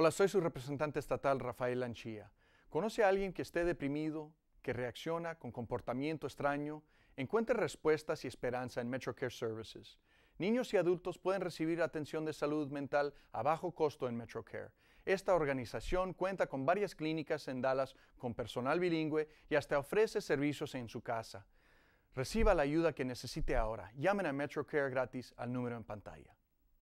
Hola, soy su representante estatal Rafael Anchía. ¿Conoce a alguien que esté deprimido, que reacciona con comportamiento extraño? Encuentre respuestas y esperanza en MetroCare Services. Niños y adultos pueden recibir atención de salud mental a bajo costo en MetroCare. Esta organización cuenta con varias clínicas en Dallas con personal bilingüe y hasta ofrece servicios en su casa. Reciba la ayuda que necesite ahora. Llamen a MetroCare gratis al número en pantalla.